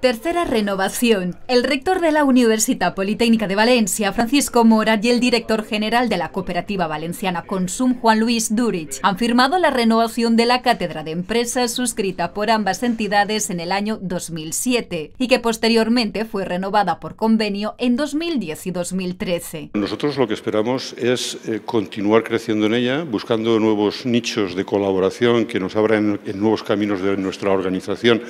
Tercera renovación. El rector de la Universidad Politécnica de Valencia, Francisco Mora, y el director general de la cooperativa valenciana Consum, Juan Luis Durich, han firmado la renovación de la cátedra de empresas suscrita por ambas entidades en el año 2007 y que posteriormente fue renovada por convenio en 2010 y 2013. Nosotros lo que esperamos es eh, continuar creciendo en ella, buscando nuevos nichos de colaboración que nos abran en nuevos caminos de nuestra organización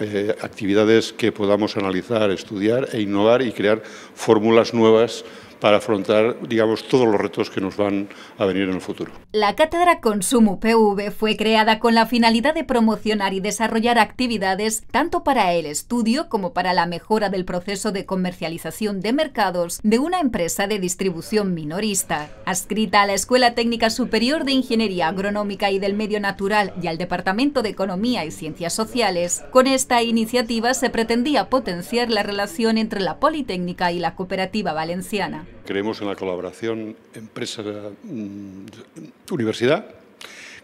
eh, actividades que podamos analizar, estudiar e innovar y crear fórmulas nuevas para afrontar, digamos, todos los retos que nos van a venir en el futuro. La cátedra Consumo PV fue creada con la finalidad de promocionar y desarrollar actividades tanto para el estudio como para la mejora del proceso de comercialización de mercados de una empresa de distribución minorista. Adscrita a la Escuela Técnica Superior de Ingeniería Agronómica y del Medio Natural y al Departamento de Economía y Ciencias Sociales, con esta iniciativa se pretendía potenciar la relación entre la Politécnica y la Cooperativa Valenciana. Creemos en la colaboración empresa-universidad. Mm,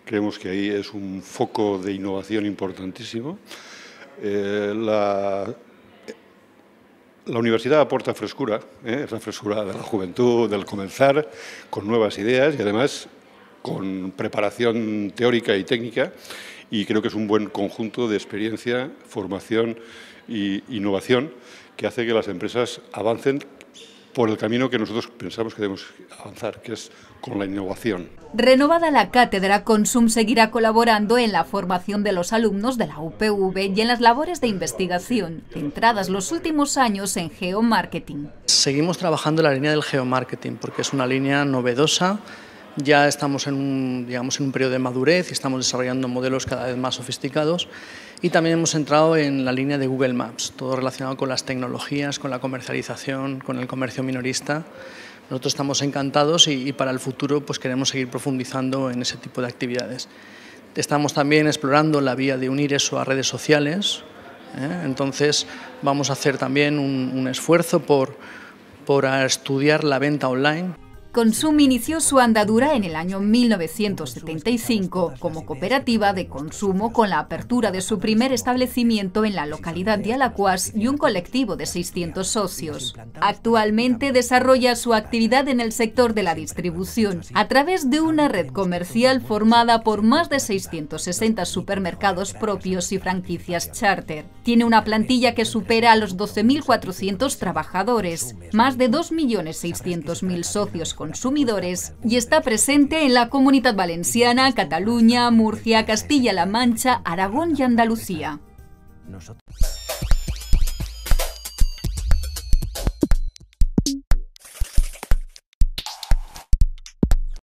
creemos que ahí es un foco de innovación importantísimo. Eh, la, universidad aporta frescura, eh, es la frescura de la juventud, del comenzar, con nuevas ideas y además con preparación teórica y técnica y creo que es un buen conjunto de experiencia, formación e innovación que hace que las empresas avancen por el camino que nosotros pensamos que debemos avanzar, que es con la innovación. Renovada la cátedra, Consum seguirá colaborando en la formación de los alumnos de la UPV y en las labores de investigación, centradas los últimos años en geomarketing. Seguimos trabajando en la línea del geomarketing, porque es una línea novedosa ya estamos en un, digamos, en un periodo de madurez y estamos desarrollando modelos cada vez más sofisticados y también hemos entrado en la línea de Google Maps, todo relacionado con las tecnologías, con la comercialización, con el comercio minorista. Nosotros estamos encantados y, para el futuro pues queremos seguir profundizando en ese tipo de actividades. Estamos también explorando la vía de unir eso a redes sociales, ¿eh? entonces vamos a hacer también un, un esfuerzo por, por estudiar la venta online. Consum inició su andadura en el año 1975 como cooperativa de consumo con la apertura de su primer establecimiento en la localidad de Alacuas y un colectivo de 600 socios. Actualmente desarrolla su actividad en el sector de la distribución a través de una red comercial formada por más de 660 supermercados propios y franquicias charter. Tiene una plantilla que supera a los 12.400 trabajadores, más de 2.600.000 socios con consumidores y está presente en la Comunidad Valenciana, Cataluña, Murcia, Castilla-La Mancha, Aragón y Andalucía.